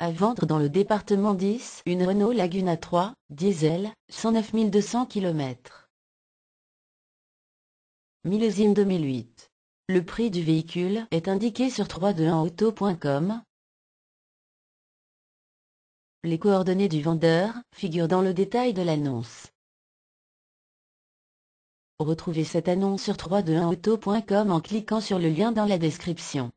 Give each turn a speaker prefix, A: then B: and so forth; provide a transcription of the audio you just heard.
A: À vendre dans le département 10, une Renault Laguna 3, diesel, 109 200 km. Millésime 2008. Le prix du véhicule est indiqué sur 321auto.com. Les coordonnées du vendeur figurent dans le détail de l'annonce.
B: Retrouvez cette annonce sur 321auto.com en cliquant sur le lien dans la description.